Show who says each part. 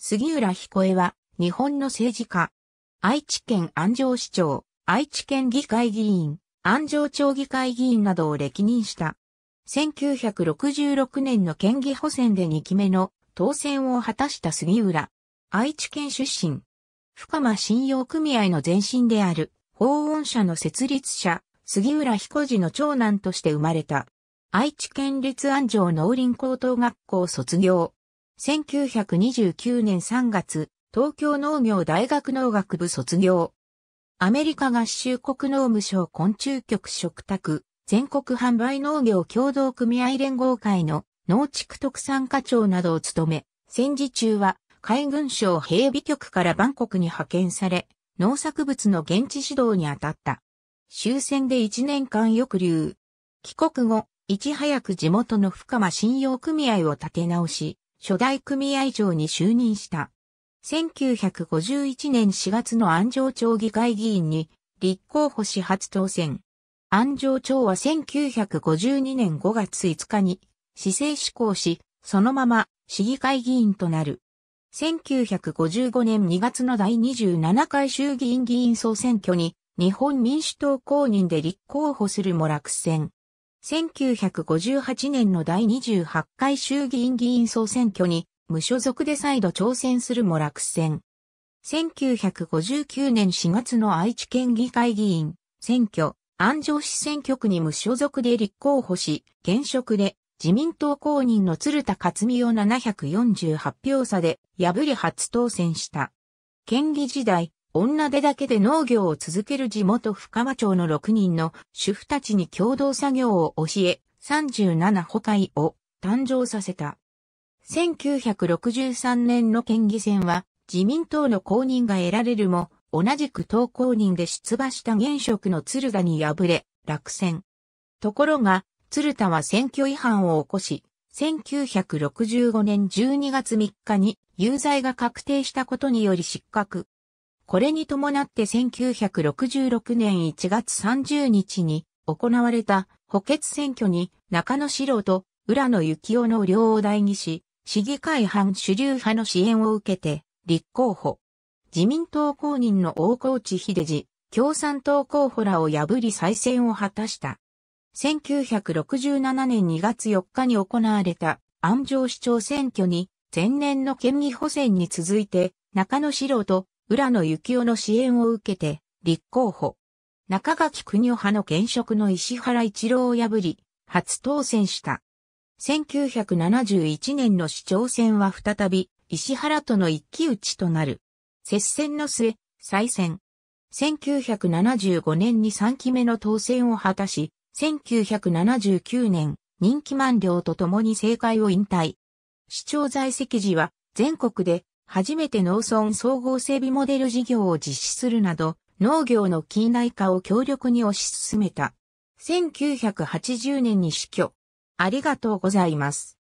Speaker 1: 杉浦彦恵は、日本の政治家。愛知県安城市長、愛知県議会議員、安城町議会議員などを歴任した。1966年の県議補選で2期目の当選を果たした杉浦。愛知県出身。深間信用組合の前身である、法音社の設立者、杉浦彦次の長男として生まれた。愛知県立安城農林高等学校卒業。1929年3月、東京農業大学農学部卒業。アメリカ合衆国農務省昆虫局食卓、全国販売農業共同組合連合会の農畜特産課長などを務め、戦時中は海軍省兵備局からバンコクに派遣され、農作物の現地指導に当たった。終戦で1年間抑留。帰国後、いち早く地元の深間信用組合を立て直し、初代組合長に就任した。1951年4月の安城町議会議員に立候補し初当選。安城町は1952年5月5日に市政施行し、そのまま市議会議員となる。1955年2月の第27回衆議院議員総選挙に日本民主党公認で立候補するも落選。1958年の第28回衆議院議員総選挙に無所属で再度挑戦するも落選。1959年4月の愛知県議会議員選挙、安城市選挙区に無所属で立候補し、現職で自民党公認の鶴田勝美を748票差で破り初当選した。県議時代、女手だけで農業を続ける地元深間町の6人の主婦たちに共同作業を教え、37歩会を誕生させた。1963年の県議選は自民党の公認が得られるも、同じく党公認で出馬した現職の鶴田に敗れ、落選。ところが、鶴田は選挙違反を起こし、1965年12月3日に有罪が確定したことにより失格。これに伴って1966年1月30日に行われた補欠選挙に中野四郎と浦野幸男の両を代議し、市議会反主流派の支援を受けて立候補。自民党公認の大河内秀治、共産党候補らを破り再選を果たした。1967年2月4日に行われた安城市長選挙に前年の県議補選に続いて中野四郎と浦野幸雄の支援を受けて、立候補。中垣国派の現職の石原一郎を破り、初当選した。1971年の市長選は再び、石原との一騎打ちとなる。接戦の末、再選。1975年に3期目の当選を果たし、1979年、任期満了とともに政界を引退。市長在籍時は、全国で初めて農村総合整備モデル事業を実施するなど、農業の近代化を強力に推し進めた。1980年に死去。ありがとうございます。